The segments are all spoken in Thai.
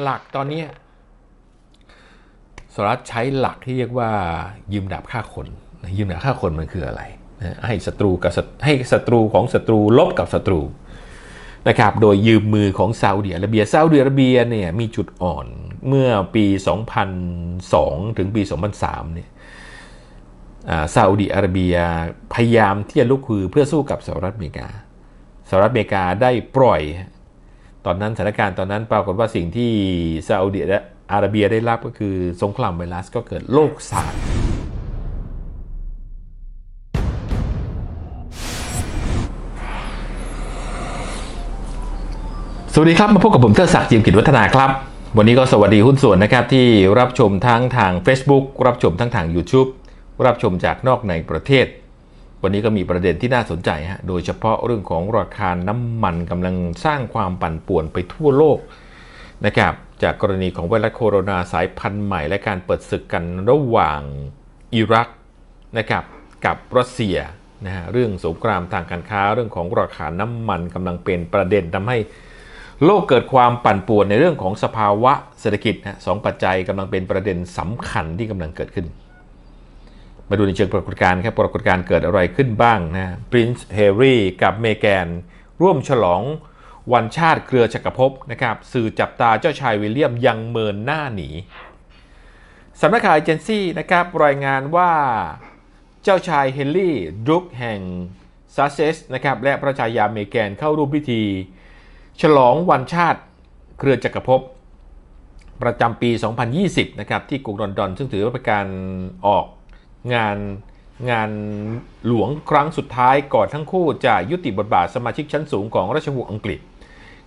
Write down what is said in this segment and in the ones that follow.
หลักตอนนี้สหรัฐใช้หลักที่เรียกว่ายืมดาบฆ่าคนยืมดาบฆ่าคนมันคืออะไรให้ศัตรูกับให้ศัตรูของศัตรูลบกับศัตรูนะครับโดยยืมมือของซาอุดิอาระเบีย ซาอุดิอาระเบียเนี่ยมีจุดอ่อนเมื่อปี 2002 ถึงปี 2003เนี่ยซาอุดิอาระเบียพยายามที่จะลุกคือเพื่อสู้กับสหรัฐอเมริกาสหรัฐอเมริกาได้ปล่อยตอนนั้นสถานการณ์ตอนนั้นปรากฏว่าสิ่งที่ซาอุดิอาระเบียได้รับก็คือสงครามไวรัสก็เกิดโรคสารสวัสดีครับมาพบกับผมเทอศักดิ์จิมกิจวัฒนาครับ วันนี้ก็สวัสดีหุ้นส่วนนะครับ ที่รับชมทั้งทาง Facebook รับชมทั้งทาง YouTube รับชมจากนอกในประเทศวันนี้ก็มีประเด็นที่น่าสนใจฮะ โดยเฉพาะเรื่องของราคาน้ำมันกำลังสร้างความปั่นป่วนไปทั่วโลกนะครับ จากกรณีของไวรัสโคโรนาสายพันธุ์ใหม่ และการเปิดศึกกันระหว่างอิรักนะครับกับรัสเซียนะฮะเรื่องสงครามทางการค้าเรื่องของราคาน้ำมันกำลังเป็นประเด็นทำให้โลกเกิดความปั่นป่วนในเรื่องของสภาวะเศรษฐกิจนะสองปัจจัยกำลังเป็นประเด็นสำคัญที่กำลังเกิดขึ้นมาดูในเชิงปรากฏการณ์ครับ ปรากฏการณ์เกิดอะไรขึ้นบ้างนะปรินซ์เฮรี่กับเมแกนร่วมฉลองวันชาติเครือจักรภพนะครับ สื่อจับตาเจ้าชายวิลเลียมยังเมินหน้าหนี สำนักข่าวเอเจนซี่นะครับรายงานว่าเจ้าชายเฮนรี่ ดุกแห่งซัสเซสนะครับและพระชายาเมแกนเข้าร่วมพิธี ฉลองวันชาติเครือจักรภพประจำปี 2020นะครับที่กรุงลอนดอนซึ่งถือว่าเป็นการออกงานงานหลวงครั้งสุดท้ายก่อนทั้งคู่จะยุติบทบาทสมาชิกชั้นสูงของราชวงศ์อังกฤษ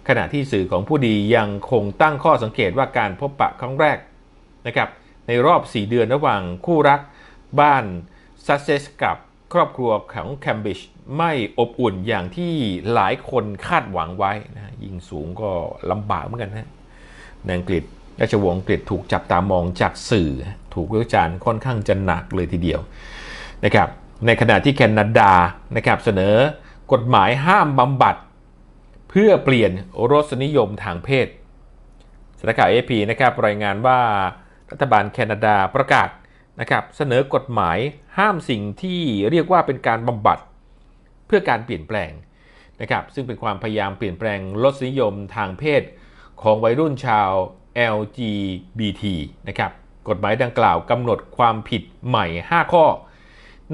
ขณะที่สื่อของผู้ดียังคงตั้งข้อสังเกตว่าการพบปะครั้งแรกนะครับในรอบ 4 เดือนระหว่างคู่รักบ้านซัสเซสกับครอบครัวของแคมบริดจ์ไม่อบอุ่นอย่างที่หลายคนคาดหวังไว้นะยิงสูงก็ลำบากเหมือนกันนะในอังกฤษราชวงศ์อังกฤษถูกจับตามองจากสื่อถูกวิจารณ์ค่อนข้างจะหนักเลยทีเดียว นะครับ ในขณะที่แคนาดานะครับเสนอกฎหมายห้ามบำบัด เพื่อเปลี่ยนรสนิยมทางเพศสถานการณ์เอพีนะครับรายงานว่ารัฐบาลแคนาดาประกาศนะครับเสนอกฎหมายห้ามสิ่งที่เรียกว่าเป็นการบำบัด เพื่อการเปลี่ยนแปลงนะครับซึ่งเป็นความพยายามเปลี่ยนแปลงรสนิยมทางเพศของวัยรุ่นชาว LGBT นะครับ กฎหมายดังกล่าวกำหนดความผิดใหม่ 5 ข้อ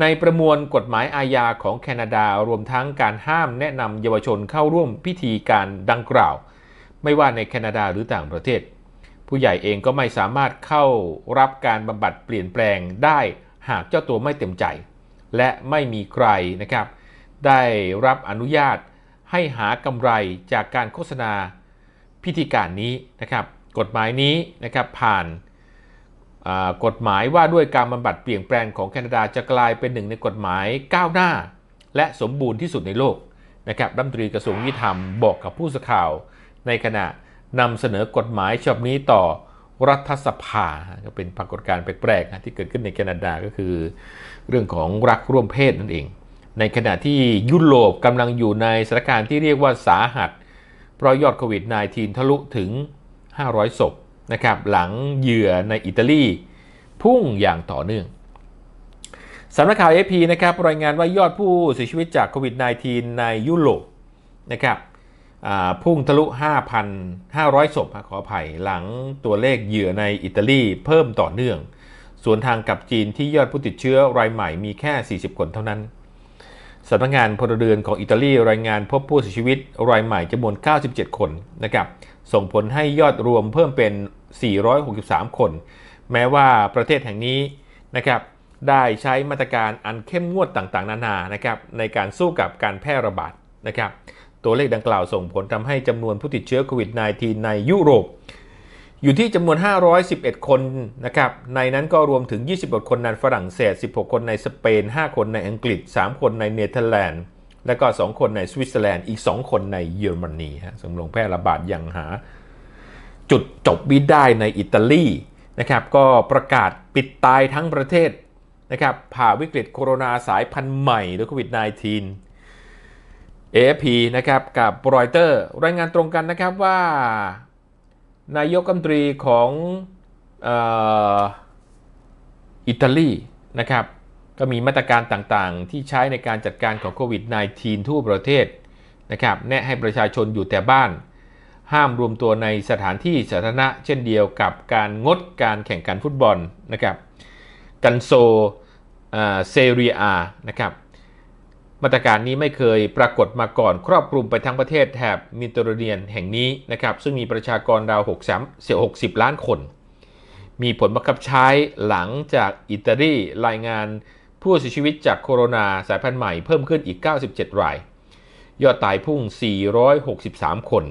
ในประมวลกฎหมายอาญาของแคนาดา รวมทั้งการห้ามแนะนำเยาวชนเข้าร่วมพิธีการดังกล่าว ไม่ว่าในแคนาดาหรือต่างประเทศ ผู้ใหญ่เองก็ไม่สามารถเข้ารับการบำบัดเปลี่ยนแปลงได้หากเจ้าตัวไม่เต็มใจ และไม่มีใครนะครับ ได้รับอนุญาตให้หากำไรจากการโฆษณาพิธีการนี้นะครับกฎหมายนี้นะครับผ่านกฎหมายว่าด้วยการบำบัดเปลี่ยนแปลง ของแคนาดาจะกลายเป็นหนึ่งในกฎหมายก้าวหน้า และสมบูรณ์ที่สุดในโลกนะครับรัฐมนตรีกระทรวงยุติธรรมบอกกับผู้สื่อข่าว ในขณะนำเสนอกฎหมายฉบับนี้ต่อรัฐสภาก็เป็นปรากฏการณ์แปลกๆ ที่เกิดขึ้นในแคนาดาก็คือ เรื่องของรักร่วมเพศนั่นเอง ในขณะที่ยุโรปกำลังอยู่ในสถานการณ์ที่เรียกว่าสาหัสเพราะยอดโควิด -19 ทะลุถึง500ศพนะครับหลังเหยื่อในอิตาลีพุ่งอย่างต่อเนื่องสำนักข่าว AP นะครับรายงานว่ายอดผู้เสียชีวิตจากโควิด -19 ในยุโรปนะครับพุ่งทะลุ 5,500 ศพขออภัย หลังตัวเลขเหยื่อในอิตาลีเพิ่มต่อเนื่อง ส่วนทางกับจีนที่ยอดผู้ติดเชื้อรายใหม่มีแค่ 40 คนเท่านั้นสำนักงานพลเรือนของอิตาลี รายงานพบผู้เสียชีวิตรายใหม่จำนวน 97 คนนะครับส่งผลให้ยอดรวมเพิ่มเป็น 463 คน แม้ว่าประเทศแห่งนี้นะครับ ได้ใช้มาตรการอันเข้มงวดต่างๆ นานา นะครับ ในการสู้กับการแพร่ระบาดนะครับตัวเลขดังกล่าวส่งผลทำให้จำนวนผู้ติดเชื้อโควิด -19 ในยุโรป อยู่ที่จำนวน 511 คนนะครับ ในนั้นก็รวมถึง20คนในฝรั่งเศส 16 คนในสเปน 5 คนในอังกฤษ 3 คนในเนเธอร์แลนด์แล้วก็ 2 คนในสวิตเซอร์แลนด์อีก 2 คนในเยอรมนีฮะสมลงแพร่ระบาดยังหา จุดจบวิได้ในอิตาลีนะครับ ก็ประกาศปิดตายทั้งประเทศนะครับ ผ่าวิกฤตโคโรนา สายพันธุ์ใหม่หรือโควิด -19 AFP นะครับ กับรอยเตอร์รายงานตรงกันนะครับว่า นายกรัฐมนตรีของอิตาลี นะครับก็มีมาตรการต่างๆ ที่ใช้ในการจัดการของโควิด -19 ทั่วประเทศนะครับแนะให้ประชาชนอยู่แต่บ้าน ห้ามรวมตัวในสถานที่สาธารณะเช่นเดียวกับการงดการแข่งขันฟุตบอลนะครับ กันโซเซเรียนะครับ มาตรการนี้ไม่เคยปรากฏมาก่อนครอบคลุมไปทั้งประเทศแถบมิตรเดียนแห่งนี้นะครับซึ่งมีประชากรราว6 3 60 ล้านคน มีผลบังคับใช้หลังจากอิตาลีรายงานผู้เสียชีวิตจากโคโรนาสายพันธุ์ใหม่เพิ่มขึ้นอีก 97 ราย ยอดตายพุ่ง 463 คน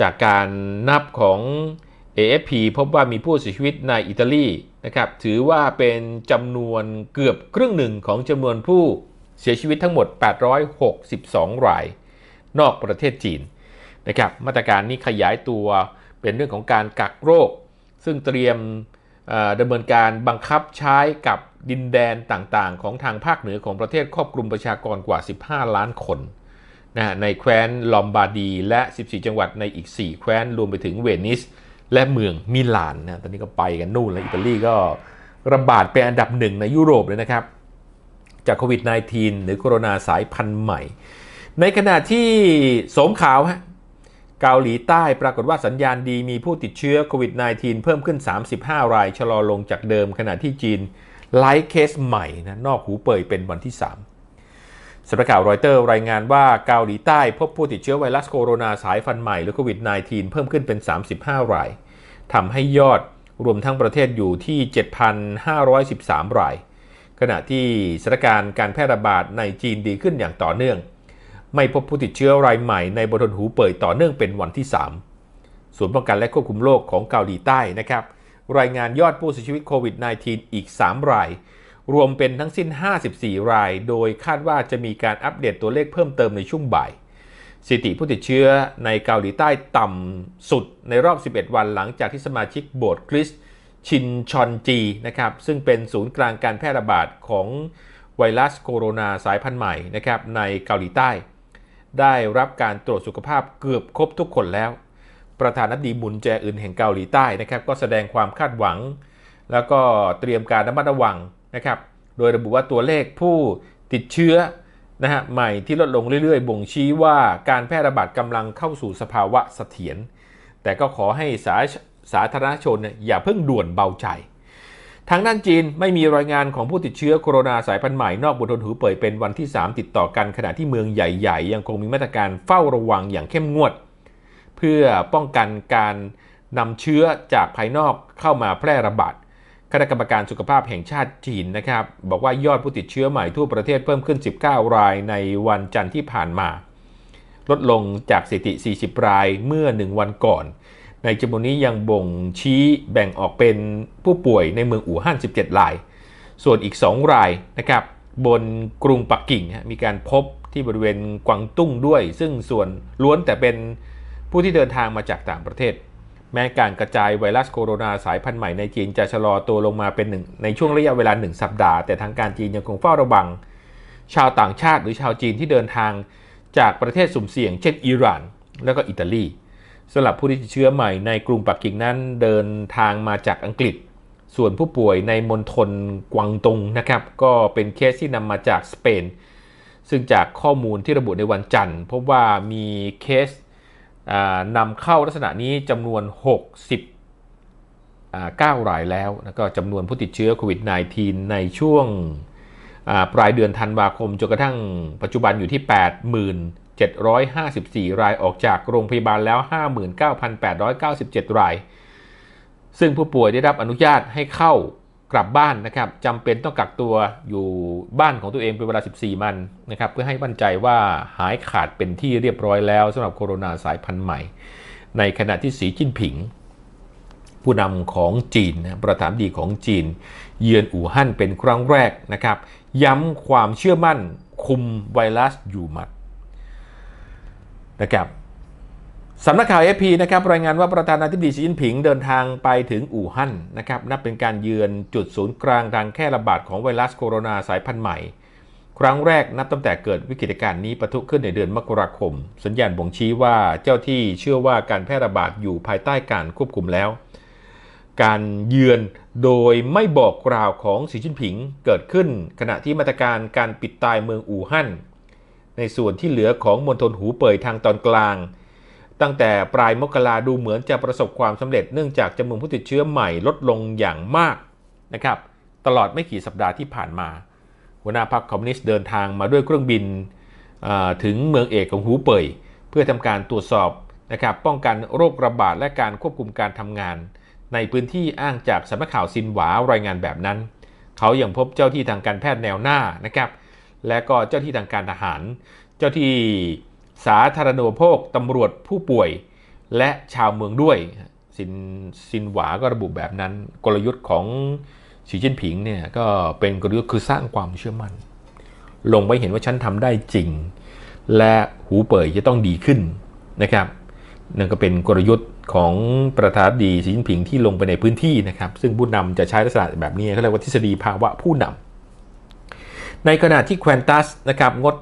จากการนับของ AFP พบว่ามีผู้เสียชีวิตในอิตาลีนะครับ ถือว่าเป็นจำนวนเกือบครึ่งหนึ่งของจำนวนผู้เสียชีวิตทั้งหมด 862 ราย นอกประเทศจีนนะครับ มาตรการนี้ขยายตัวเป็นเรื่องของการกักโรค ซึ่งเตรียมดำเนินการบังคับใช้กับดินแดนต่างๆของทางภาคเหนือของประเทศครอบคลุมประชากรกว่า 15 ล้านคนนะในแคว้นลอมบาร์ดีและ 14 จังหวัดในอีก 4 แคว้น รวมไปถึงเวนิส และเมืองมิลานนะตอนนี้ก็ไปกัน นู่นแล้วอิตาลีก็ระบาดเป็นอันดับหนึ่งในยุโรปเลยนะครับจากโควิด -19 หรือโคโรนาสายพันธุ์ใหม่ ในขณะที่สมขาวฮะเกาหลีใต้ปรากฏว่าสัญญาณดีมีผู้ติดเชื้อโควิด -19 เพิ่มขึ้น 35รายชะลอลงจากเดิมขณะที่จีนไลฟ์เคสใหม่นะนอกหูเป่ยเป็นวันที่3สำนักข่าวรอยเตอร์รายงานว่าเกาหลีใต้พบผู้ติดเชื้อไวรัสโคโรนาสายพันธุ์ใหม่ หรือโควิด -19 เพิ่มขึ้นเป็น 35รายทำให้ยอดรวมทั้งประเทศอยู่ที่ 7,513ราย ขณะที่สถานการณ์การแพร่ระบาดในจีนดีขึ้นอย่างต่อเนื่อง ไม่พบผู้ติดเชื้อรายใหม่ในบริเวณหูเป่ยต่อเนื่องเป็นวันที่3่วนป้องกันและควบคุมโรคของเกาหลีใต้นะครับรายงานยอดผู้เสียชีวิตโควิด -19 อีก 3 ราย รวมเป็นทั้งสิ้น 54 ราย โดยคาดว่าจะมีการอัปเดตตัวเลขเพิ่มเติมในช่วงบ่ายสถิติผู้ติดเชื้อในเกาหลีใต้ต่ำสุดในรอบ 11 วันหลังจากที่สมาชิกโบสถ์คริสชินชอนจีนะครับซึ่งเป็นศูนย์กลางการแพร่ระบาดของไวรัสโคโรนาสายพันธุ์ใหม่นะครับในเกาหลีใต้ ได้รับการตรวจสุขภาพเกือบครบทุกคนแล้วประธานาธิบดีมุนแจอึนแห่งเกาหลีใต้นะครับก็แสดงความคาดหวัง แล้วก็เตรียมการระมัดระวังนะครับโดยระบุว่าตัวเลขผู้ติดเชื้อนะฮะใหม่ที่ลดลงเรื่อยๆ บ่งชี้ว่าการแพร่ระบาดกำลังเข้าสู่สภาวะเสถียรแต่ก็ขอให้สาสาธารณชน อย่าเพิ่งด่วนเบาใจ ทางด้านจีนไม่มีรายงานของผู้ติดเชื้อโคโรนาสายพันธุ์ใหม่นอกบนทนหูเป่ยเป็นวันที่ 3 ติดต่อกันขณะที่เมืองใหญ่ ๆ ยังคงมีมาตรการเฝ้าระวังอย่างเข้มงวดเพื่อป้องกันการนำเชื้อจากภายนอกเข้ามาแพร่ระบาด คณะกรรมการสุขภาพแห่งชาติจีนนะครับ บอกว่ายอดผู้ติดเชื้อใหม่ทั่วประเทศเพิ่มขึ้น 19 รายในวันจันทร์ที่ผ่านมา ลดลงจากสถิติ 40 รายเมื่อ 1 วันก่อน ในจำนวนนี้ยังบ่งชี้แบ่งออกเป็นผู้ป่วยในเมืองอู่ฮั่น17ราย ส่วนอีก 2 รายนะครับ บนกรุงปักกิ่งมีการพบที่บริเวณกวางตุ้งด้วย ซึ่งส่วนล้วนแต่เป็นผู้ที่เดินทางมาจากต่างประเทศ แม้การกระจายไวรัสโคโรนาสายพันธุ์ใหม่ในจีน จะชะลอตัวลงมาเป็นหนึ่งในช่วงระยะเวลาหนึ่งสัปดาห์ แต่ทางการจีนยังคงเฝ้าระวัง ชาวต่างชาติหรือชาวจีนที่เดินทางจากประเทศสุ่มเสี่ยง เช่นอิหร่านและก็อิตาลีสำหรับผู้ที่ติดเชื้อใหม่ในกรุงปักกิ่งนั้น เดินทางมาจากอังกฤษ ส่วนผู้ป่วยในมณฑลกวางตงนะครับก็เป็นเคสที่นำมาจากสเปน ซึ่งจากข้อมูลที่ระบุในวันจันทร์พบว่ามีเคสนำเข้าลักษณะนี้จำนวน69 0รายแล้วแล้วก็จำนวนผู้ติดเชื้อโควิด -19 ในช่วงปลายเดือนธันวาคมจนกระทั่งปัจจุบันอยู่ที่ 8 0 7 5 4 รายออกจากโรงพยาบาลแล้ว 59,897 ราย ซึ่งผู้ป่วยได้รับอนุญาตให้เข้ากลับบ้านนะครับจำเป็นต้องกักตัวอยู่บ้านของตัวเองเป็นเวลา14วันนะครับ เพื่อให้บั่นใจว่าหายขาดเป็นที่เรียบร้อยแล้วสำหรับโคโรนาสายพันธุ์ใหม่ ในขณะที่สีจิ้นผิง ผู้นำของจีนประธานดีของจีน เยือนอู่ฮั่นเป็นครั้งแรกนะครับ ย้ำความเชื่อมั่นคุมไวรัสอยู่มัด นะครับสำนักข่าวเอพีนะครับ รายงานว่าประธานาธิบดีสีจินผิงเดินทางไปถึงอู่ฮั่นนะครับ นับเป็นการเยือนจุดศูนย์กลางทางแค่ระบาดของไวรัสโคโรนาสายพันธุ์ใหม่ ครั้งแรกนับตั้งแต่เกิดวิกฤตการณ์นี้ปะทุขึ้นในเดือนมกราคม สัญญาณบ่งชี้ว่าเจ้าที่เชื่อว่าการแพร่ระบาดอยู่ภายใต้การควบคุมแล้ว การเยือนโดยไม่บอกกล่าวของสีจิ้นผิงเกิดขึ้น ขณะที่มาตรการการปิดตายเมืองอู่ฮั่นในส่วนที่เหลือของมณฑลหูเป่ยทางตอนกลางตั้งแต่ปลายมกราดูเหมือนจะประสบความสำเร็จเนื่องจากจำนวนผู้ติดเชื้อใหม่ลดลงอย่างมากนะครับตลอดไม่กี่สัปดาห์ที่ผ่านมาหัวหน้าพรรคคอมมิวนิสต์เดินทางมาด้วยเครื่องบินถึงเมืองเอกของฮูเป่ย เพื่อทำการตรวจสอบนะครับป้องกันโรคระบาดและการควบคุมการทำงาน ในพื้นที่อ้างจากสำนักข่าวซินหวารายงานแบบนั้นเขายัางพบเจ้าที่ทางการแพทย์แนวหน้านะครับและก็เจ้าที่ทางการทหาร เจ้าที่สาธารณูปโภค ตำรวจผู้ป่วยและชาวเมืองด้วย สินสินหวาก็ระบุแบบนั้น กลยุทธ์ของสีจิ้นผิงเนี่ยก็เป็นกลยุทธ์คือสร้างความเชื่อมั่นลงไปเห็นว่าฉันทำได้จริง และหูเป่ยจะต้องดีขึ้นนะครับนั่นก็เป็นกลยุทธ์ของประธานดีสีจิ้นผิงที่ลงไปในพื้นที่นะครับ ซึ่งผู้นำจะใช้ลักษณะแบบนี้เขาเรียกว่าทฤษฎีภาวะผู้นำ ในขณะที่แควนตัสนะครับงด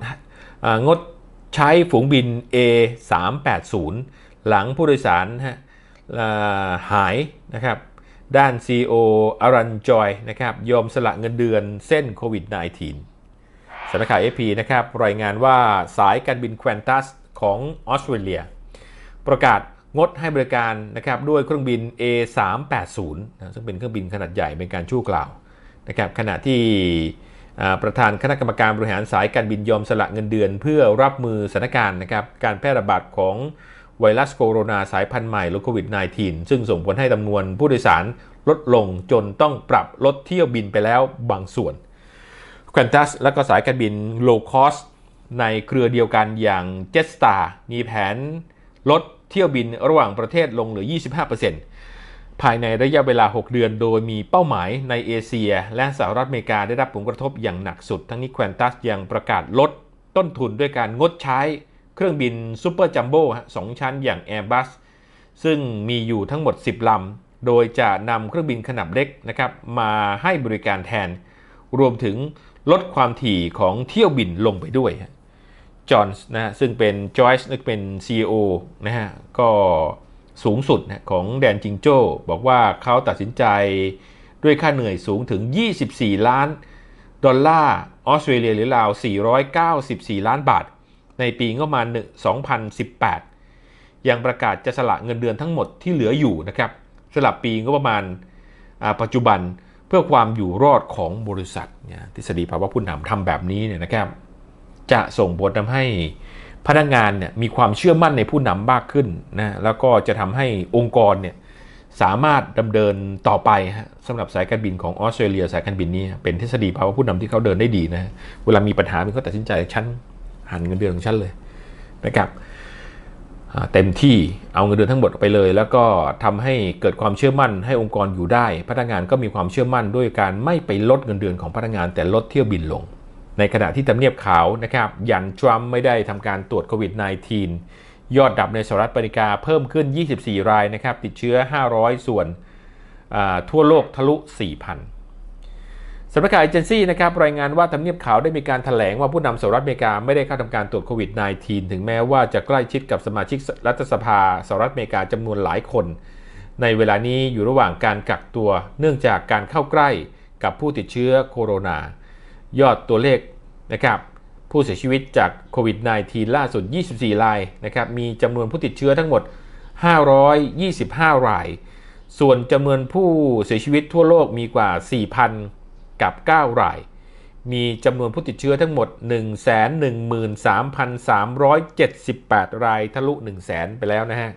งดใช้ฝูงบิน A380 หลังผู้โดยสารฮะหายนะครับด้าน c ีโออารันจอยนะครับยอมสละเงินเดือนเส้นโควิด -19 สำนักข่าวพีนะครับรายงานว่าสายการบินควนตัสของออสเตรเลีย ประกาศงดให้บริการนะครับด้วยเครื่องบิน A380 นซึ่งเป็นเครื่องบินขนาดใหญ่เป็นการชั่วคราวนะครับขณะที่ประธานคณะกรรมการบริหารสายการบินยอมสละเงินเดือนเพื่อรับมือสถานการณ์นะครับการแพร่ระบาดของไวรัสโคโรนาสายพันธุ์ใหม่หรือโควิด -19 ซึ่งส่งผลให้จำนวนผู้โดยสารลดลงจนต้องปรับลดเที่ยวบินไปแล้วบางส่วนคว a น t ัสและก็สายการบินโลคอสในเครือเดียวกันอย่าง Jetstar มีแผนลดเที่ยวบินระหว่างประเทศลงเหลือ 25%ภายในระยะเวลา 6 เดือนโดยมีเป้าหมายในเอเชียและสหรัฐอเมริกาได้รับผลกระทบอย่างหนักสุด ทั้งนี้แควนตัสยังประกาศลดต้นทุนด้วยการงดใช้เครื่องบินซูเปอร์จัมโบ้สองชั้นอย่าง Airbus ซึ่งมีอยู่ทั้งหมด 10 ลำโดยจะนำเครื่องบินขนาดเล็กนะครับมาให้บริการแทนรวมถึงลดความถี่ของเที่ยวบินลงไปด้วยจอห์นส์นะซึ่งเป็นจอยส์เป็น CEO นะฮะก็สูงสุดของแดนจิงโจ้บอกว่าเขาตัดสินใจด้วยค่าเหนื่อยสูงถึง 24 ล้านดอลลาร์ออสเตรเลียหรือราว 494 ล้านบาท ในปีงบประมาณ 2018 ยังประกาศจะสละเงินเดือนทั้งหมดที่เหลืออยู่นะครับ สลับปีงบประมาณปัจจุบันเพื่อความอยู่รอดของบริษัทเนี่ยทฤษฎีภาวะผู้นำทำแบบนี้เนี่ยนะครับ จะส่งผลทำให้พนักงานเนี่ยมีความเชื่อมั่นในผู้นำมากขึ้นนะแล้วก็จะทำให้องค์กรเนี่ยสามารถดำเนินต่อไปสำหรับสายการบินของออสเตรเลีย สายการบินนี้เป็นทฤษฎีภาวะผู้นำที่เขาเดินได้ดีนะเวลามีปัญหาเขาตัดสินใจชั้นหันเงินเดือนของชั้นเลยนะครับเต็มที่เอาเงินเดือนทั้งหมดไปเลย แล้วก็ทำให้เกิดความเชื่อมั่นให้องค์กรอยู่ได้พนักงานก็มีความเชื่อมั่นด้วยการไม่ไปลดเงินเดือนของพนักงาน แต่ลดเที่ยวบินลงในขณะที่ทำเนียบขาวนะครับยันทรัมป์ไม่ได้ทำการตรวจโควิด -19 ยอดดับในสหรัฐอเมริกาเพิ่มขึ้น 24 รายนะครับ ติดเชื้อ 500 ส่วนทั่วโลกทะลุ 4,000สำนักข่าวเอเจนซี่นะครับรายงานว่าทำเนียบขาวได้มีการถแถลงว่าผู้นำสหรัฐอเมริกา ไม่ได้เข้าทำการตรวจโควิด -19 ถึงแม้ว่าจะใกล้ชิดกับสมาชิกรัฐสภาสหรัฐอเมริกาจำนวนหลายคน ในเวลานี้อยู่ระหว่างการกักตัวเนื่องจากการเข้าใกล้กับผู้ติดเชื้อโคโรนายอดตัวเลขนะครับผู้เสียชีวิตจากโควิด -19 ล่าสุด 24 รายนะครับมีจำนวนผู้ติดเชื้อทั้งหมด 525 รายส่วนจำนวนผู้เสียชีวิตทั่วโลกมีกว่า 4,000 กับ 9 รายมีจำนวนผู้ติดเชื้อทั้งหมด 113,378 รายทะลุ 1,000 0ไปแล้วนะฮะ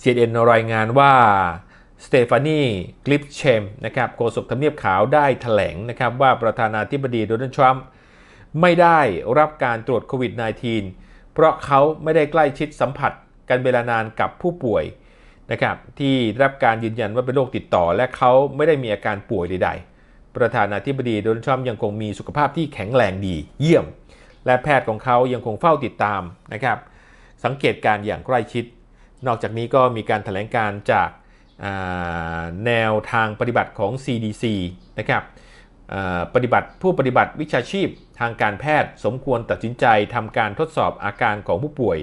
CNN รายงานว่าสเตฟานีกลิปเชมนะครับโฆษกทำเนียบขาวได้ถแถลงนะครับว่าประธานาธิบดีโดนัลด์ทรัมป์ไม่ได้รับการตรวจโควิด -19 เพราะเขาไม่ได้ใกล้ชิดสัมผัสกันเวลานานกับผู้ป่วยนะครับที่รับการยืนยันว่าเป็นโรคติดต่อ และเขาไม่ได้มีอาการป่วยใดๆ ประธานาธิบดีโดนัลด์ทรัมป์ยังคงมีสุขภาพที่แข็งแรงดีเยี่ยม และแพทย์ของเขายังคงเฝ้าติดตามนะครับสังเกตการอย่างใกล้ชิด นอกจากนี้ก็มีการถแถลงการจากแนวทางปฏิบัติของ CDC นะครับปฏิบัติผู้ปฏิบัติวิชาชีพทางการแพทย์ สมควรตัดสินใจทำการทดสอบอาการของผู้ป่วย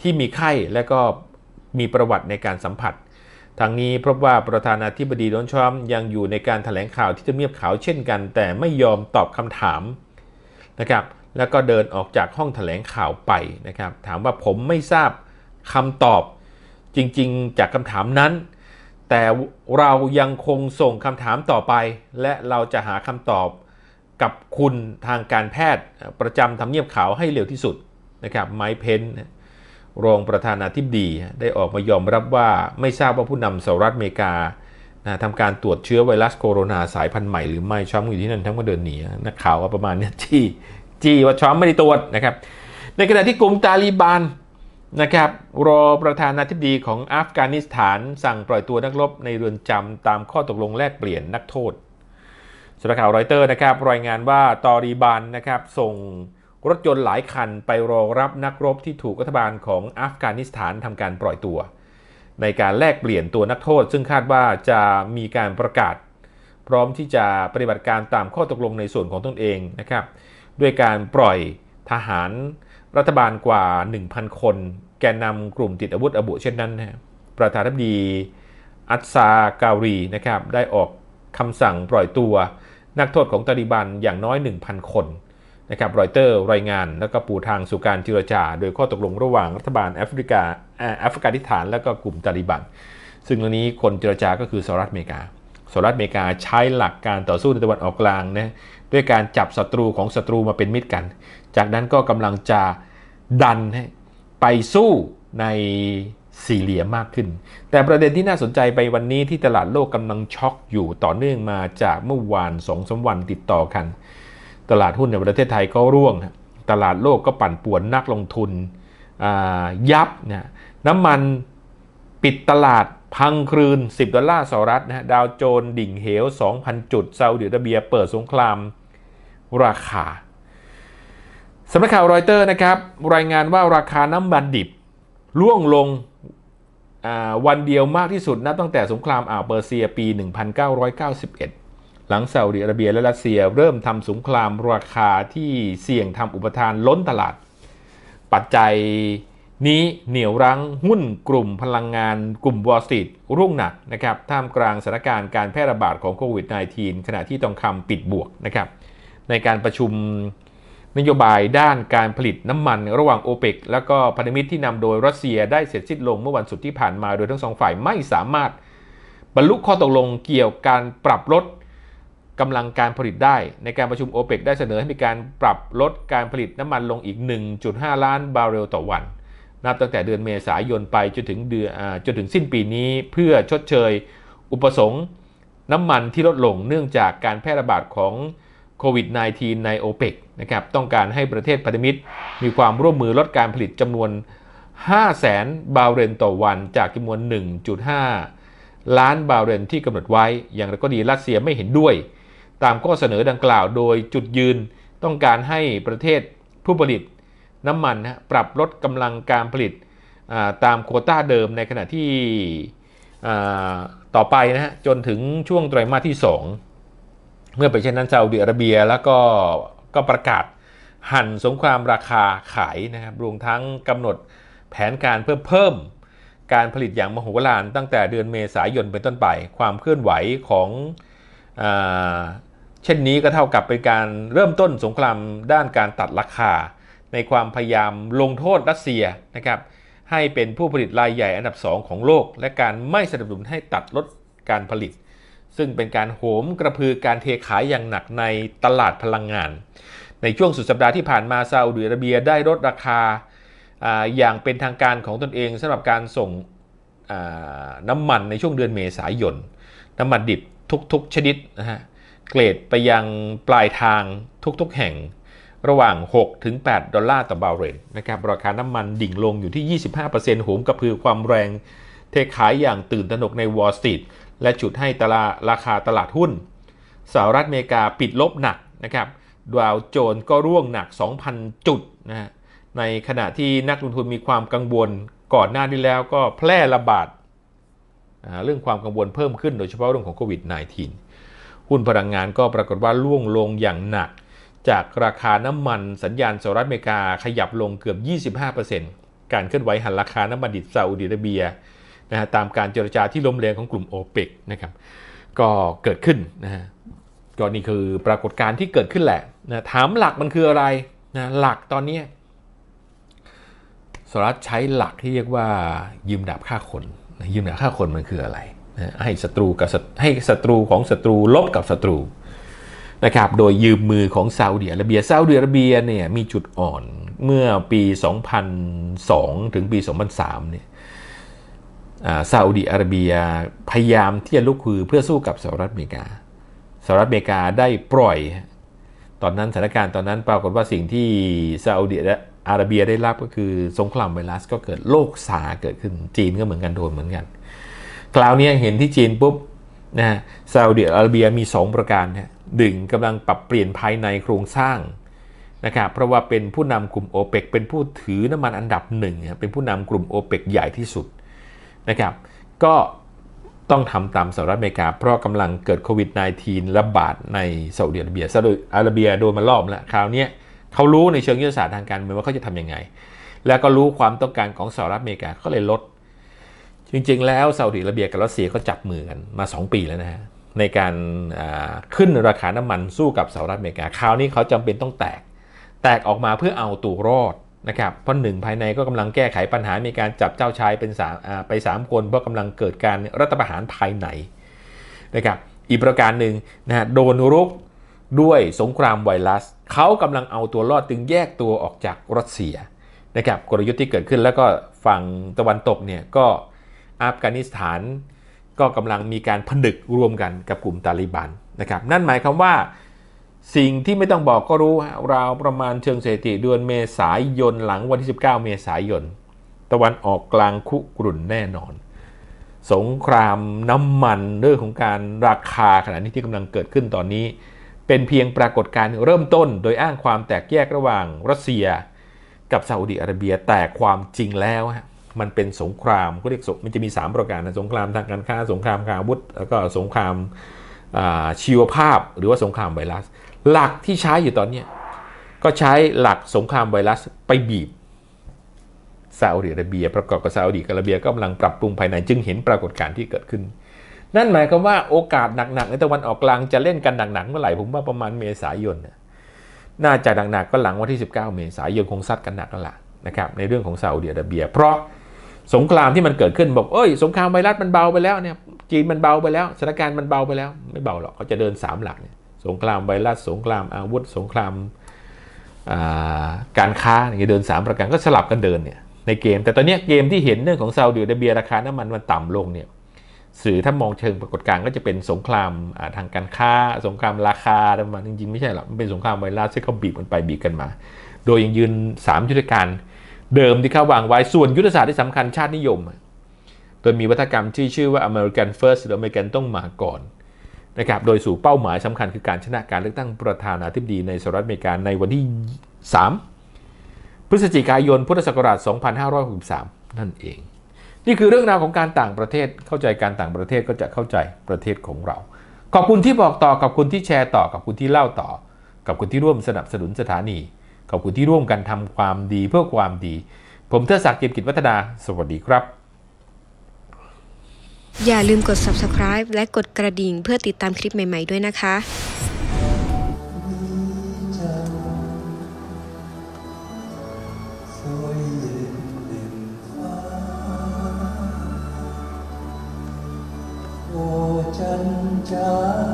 ที่มีไข้และก็มีประวัติในการสัมผัส ทางนี้พบว่าประธานาธิบดีโดนทรัมป์ยังอยู่ในการถแถลงข่าวที่จะเมียบขาวเช่นกัน แต่ไม่ยอมตอบคำถามนะครับ แล้วก็เดินออกจากห้องถแถลงข่าวไปนะครับ ถามว่าผมไม่ทราบคำตอบ จริงๆ จากคำถามนั้นแต่เรายังคงส่งคำถามต่อไปและเราจะหาคำตอบกับคุณทางการแพทย์ประจำทำเนียบขาวให้เร็วที่สุดนะครับไมเพนรองประธานาธิบดีได้ออกมายอมรับว่าไม่ทราบว่าผู้นำสหรัฐอเมริกานะทำการตรวจเชื้อไวรัสโคโรนาสายพันธุ์ใหม่หรือไม่ชอมอยู่ที่นั่นทั้งันเดินหนีนักข่าวประมาณนี้จี้จี้ว่าชอมไม่ได้ตรวจนะครับในขณะที่กลุ่มตาลีบานนะครับรอประธานาธิบดีของอัฟกานิสถาน สั่งปล่อยตัวนักรบ ในเรือนจำตามข้อตกลงแลกเปลี่ยนนักโทษสำนักข่าวรอยเตอร์นะครับรายงานว่าตอรีบันนะครับส่งรถยนต์หลายคันไปรอรับนักรบที่ถูกรัฐบาลของอัฟกานิสถานทำการปล่อยตัว ในการแลกเปลี่ยนตัวนักโทษ ซึ่งคาดว่าจะมีการประกาศ พร้อมที่จะปฏิบัติการตามข้อตกลงในส่วนของตนเองนะครับด้วยการปล่อยทหารรัฐบาลกว่า 1,000 คนแกนนำกลุ่มติดอาวุธอบุเช่นนั้นนะประธานาธิบดีอัตซากาวีนะครับได้ออกคำสั่งปล่อยตัวนักโทษของตาลิบันอย่างน้อย 1,000 คนนะครับรอยเตอร์รายงานแล้วก็ปูทางสู่การเจรจา โดยข้อตกลงระหว่างรัฐบาลแอฟริกาแอฟริกาทิฐานและก็กลุ่มตาลิบัน ซึ่งตรงนี้คนเจรจาก็คือสหรัฐอเมริกาสหรัฐอเมริกาใช้หลักการต่อสู้ในตะวันออกกลางนะด้วยการจับศัตรูของศัตรูมาเป็นมิตรกันจากนั้นก็กำลังจะดันให้ไปสู้ในสี่เหลี่ยมมากขึ้น แต่ประเด็นที่น่าสนใจไปวันนี้ที่ตลาดโลกกำลังช็อกอยู่ต่อเนื่องมาจากเมื่อวานสองสาวันติดต่อกัน ตลาดหุ้นในประเทศไทยก็ร่วง ตลาดโลกก็ปั่นป่วนนักลงทุนยับนะน้ำมันปิดตลาดพังคลืน 10 ดอลลาร์สหรัฐนะดาวโจนดิ่งเหว 2,000 จุดซาอุดิอาระเบียเปิดสงครามราคาสำนักข่าวรอยเตอร์นะครับ รายงานว่าราคาน้ำมันดิบร่วงลงวันเดียวมากที่สุด นับตั้งแต่สงครามอ่าวเปอร์เซียปี 1991 หลังซาอุดิอาระเบียและรัสเซีย เริ่มทำสงครามราคาที่เสี่ยงทำอุปทานล้นตลาด ปัจจัยนี้เหนี่ยวรั้งหุ้นกลุ่มพลังงานกลุ่มวอลสตรีทร่วงหนักนะครับท่ามกลางสถานการณ์การแพร่ระบาดของโควิด -19 ขณะที่ทองคำปิดบวกนะครับในการประชุมนโยบายด้านการผลิตน้ำมันระหว่างโอเปกและก็พันธมิตรที่นำโดยรัสเซียได้เสร็จสิ้นลง เมื่อวันศุกร์ที่ผ่านมาโดยทั้งสองฝ่ายไม่สามารถ บรรลุข้อตกลงเกี่ยวการปรับลดกำลังการผลิตได้ ในการประชุมโอเปกได้เสนอให้มีการปรับลดการผลิตน้ำมันลงอีก 1.5 ล้านบาร์เรลต่อวันนับตั้งแต่เดือนเมษายนไปจนถึงเดือนจนถึงสิ้นปีนี้เพื่อชดเชยอุปสงค์น้ำมันที่ลดลงเนื่องจากการแพร่ระบาดของโควิด -19 ในโอเปกนะครับ ต้องการให้ประเทศพันธมิตร มีความร่วมมือลดการผลิตจำนวน 5 0 0น0 0 บาเรนต่อวันจากจำนวน 1.5 ล้านบาเรนที่กำหนดไว้อย่างไรก็ดีรัสเซียไม่เห็นด้วย ตามข้อเสนอดังกล่าวโดยจุดยืนต้องการให้ประเทศผู้ผลิตน้ำมันปรับลดกำลังการผลิตตามโคต้าเดิมในขณะที่ต่อไปนะฮะจนถึงช่วงไตรมาสที่ 2เมื่อไปเช่นนั้นซาอุดิอาระเบียแล้วก็ก็ประกาศหั่นสงครามราคาขายนะครับรวมทั้งกำหนดแผนการเพื่อเพิ่ม การผลิตอย่างมโหฬารตั้งแต่เดือนเมษายนเป็นต้นไปความเคลื่อนไหวของอเช่นนี้ก็เท่ากับเป็นการเริ่มต้นสงครามด้านการตัดราคา ในความพยายามลงโทษรัสเซียนะครับให้เป็นผู้ผลิตรายใหญ่อันดับ2ของโลก และการไม่สนับสนุนให้ตัดลดการผลิตซึ่งเป็นการโหมกระพือการเทขายอย่างหนักในตลาดพลังงาน ในช่วงสุดสัปดาห์ที่ผ่านมาซาอุดิอาระเบียได้ลดราคาอย่างเป็นทางการของตนเองสำหรับการส่งน้ำมันในช่วงเดือนเมษายน น้ำมันดิบทุกๆ ชนิดนะฮะเกรดไปยังปลายทางทุกๆแห่งระหว่าง 6-8ดอลลาร์ต่อบาร์เรลนะครับราคาน้ำมันดิ่งลงอยู่ที่ 25%โหมกระพือความแรงเทขายอย่างตื่นตระหนกในวอล์สตรีทและฉุดให้ตลาดราคาตลาดหุ้นสหรัฐอเมริกาปิดลบหนักนะครับดาวโจนก็ร่วงหนัก 2,000 จุดนะฮะในขณะที่นักลงทุนมีความกังวล ก่อนหน้านี้แล้วก็แพร่ระบาด เรื่องความกังวลเพิ่มขึ้นโดยเฉพาะเรื่องของโควิด -19 หุ้นพลังงานก็ปรากฏว่าร่วงลงอย่างหนัก จากราคาน้ำมันสัญญาณสหรัฐอเมริกาขยับลงเกือบ 25%การเคลื่อนไหวหันราคาน้ำมันดิบซาอุดิอาระเบียนะฮะตามการเจรจาที่ล้มเหลวของกลุ่มโอเปกนะครับก็เกิดขึ้นนะฮะก็นี่คือปรากฏการณ์ที่เกิดขึ้นแหละนะถามหลักมันคืออะไรนะหลักตอนนี้สหรัฐใช้หลักที่เรียกว่ายืมดาบฆ่าคนยืมดาบฆ่าคนมันคืออะไรนะให้ศัตรูกับให้ศัตรูของศัตรูลบกับศัตรูนะครับโดยยืมมือของซาอุดิอาระเบียซาอุดิอาระเบียเนี่ยมีจุดอ่อนเมื่อปี 2002 ถึงปี 2003เนี่ยซาอุดีอาระเบียพยายามที่จะลุกคือเพื่อสู้กับสหรัฐอเมริกา สหรัฐอเมริกาได้ปล่อย ตอนนั้นสถานการณ์ตอนนั้นปรากฏว่าสิ่งที่ซาอุดีอาระเบียได้รับก็คือสงครามไวรัส ก็เกิดโรคสาเกิดขึ้นจีนก็เหมือนกันโดนเหมือนกัน คราวนี้เห็นที่จีนปุ๊บนะฮะซาอุดีอาระเบียมี 2 ประการนะหนึ่งกำลังปรับเปลี่ยนภายในโครงสร้างนะครับเพราะว่าเป็นผู้นำกลุ่มโอเปกเป็นผู้ถือน้ำมันอันดับหนึ่งเป็นผู้นำกลุ่มโอเปกใหญ่ที่สุดนะครับก็ต้องทำตามสหรัฐอเมริกาเพราะกำลังเกิดโควิด -19 ระบาดในซาอุดิอาระเบียซาอุดิอาระเบียโดนมาลอบแล้วคราวนี้เขารู้ในเชิงยุทธศาสตร์ทางการเมืองว่าเขาจะทำยังไง แล้วก็รู้ความต้องการของสหรัฐอเมริกาก็เลยลด จริงๆ แล้วซาอุดิอาระเบียกับรัสเซียก็จับมือกันมา 2 ปีแล้วนะฮะ ในการขึ้นราคาน้ำมันสู้กับสหรัฐอเมริกา คราวนี้เขาจำเป็นต้องแตก แตกออกมาเพื่อเอาตัวรอดนะครับเพราะหนึ่งภายในก็กำลังแก้ไขปัญหา มีการจับเจ้าชายเป็นสามไป 3 คน เพราะกำลังเกิดการรัฐประหารภายในนะครับ อีกประการหนึ่งนะฮะโดนรุกด้วยสงครามไวรัส เขากำลังเอาตัวรอดจึงแยกตัวออกจากรัสเซียนะครับกลยุทธ์ที่เกิดขึ้นแล้วก็ฝั่งตะวันตกเนี่ยก็ อัฟกานิสถานก็กำลังมีการผนึกรวมกันกับกลุ่มตาลิบันนะครับ นั่นหมายความว่าสิ่งที่ไม่ต้องบอกก็รู้ราวประมาณเชิงเศรษฐีเดือนเมษายนหลังวันที่ 19 เมษายนตะวันออกกลางคุกรุ่นแน่นอน สงครามน้ำมันเรื่องของการราคาขณะนี้ที่กำลังเกิดขึ้นตอนนี้ เป็นเพียงปรากฏการณ์เริ่มต้นโดยอ้างความแตกแยกระหว่างรัสเซียกับซาอุดิอาระเบียแต่ความจริงแล้วมันเป็นสงครามก็เรียกมันจะมี 3 ประการนะสงครามทางการค้าสงครามการอาวุธแล้วก็สงครามชีวภาพ หรือว่าสงครามไวรัสหลักที่ใช้อยู่ตอนนี้ก็ใช้หลักสงครามไวรัสไปบีบซาอุดิอาระเบียประกอบกับซาอุดิอาระเบียก็กำลังปรับปรุงภายในจึงเห็นปรากฏการณ์ที่เกิดขึ้น นั่นหมายความว่าโอกาสหนักๆในตะวันออกกลางจะเล่นกันหนักๆเมื่อไหร่ผมว่าประมาณเมษายนน่าจะหนักๆก็หลังวันที่ 19 เมษายนคงซัดกันหนักแล้วล่ะนะครับในเรื่องของซาอุดิอาระเบีย เพราะสงครามที่มันเกิดขึ้นบอกเอ้ย สงครามไวรัสมันเบาไปแล้วเนี่ยจีนมันเบาไปแล้วสถานการณ์มันเบาไปแล้ว ไม่เบาหรอกเขาจะเดิน 3 หลักเนี่ยสงครามไวรัสสงคราม อาวุธสงครามการค้าอย่างเงี้ยเดิน 3 ประการก็สลับกันเดินเนี่ยในเกม แต่ตอนนี้เกมที่เห็นเรื่องของซาอุดิอาระเบียราคาน้ำมันมันต่ำลงเนี่ยสื่อถ้ามองเชิงปรากฏการณ์ก็จะเป็นสงครามทางการค้าสงครามราคาน้ำมันจริงๆไม่ใช่หรอกมันเป็นสงครามไวรัสที่เขาบีบกันไปบีบกันมา โดยยังยืน3ยุทธการ เดิมที่เขาวางไว้ส่วนยุทธศาสตร์ที่สำคัญชาตินิยม โดยมีวัฒกรรมที่ชื่อว่า American First หรือ American ต้องมาก่อนะครับโดยสู่เป้าหมายสำคัญคือการชนะการเลือกตั้งประธานาธิบดีในสหรัฐอเมริกาในวันที่ 3 พฤศจิกายน พุทธศักราช 2563 นั่นเอง นี่คือเรื่องราวของการต่างประเทศ เข้าใจการต่างประเทศก็จะเข้าใจประเทศของเรา ขอบคุณที่บอกต่อกับคุณที่แชร์ต่อ กับคุณที่เล่าต่อ กับคุณที่ร่วมสนับสนุนสถานีขอบคุณที่ร่วมกันทำความดีเพื่อความดี ผมเทศศักดิ์เกียรติวัฒนา สวัสดีครับอย่าลืมกด subscribe และกดกระดิ่งเพื่อติดตามคลิปใหม่ๆด้วยนะคะ Chan Chan.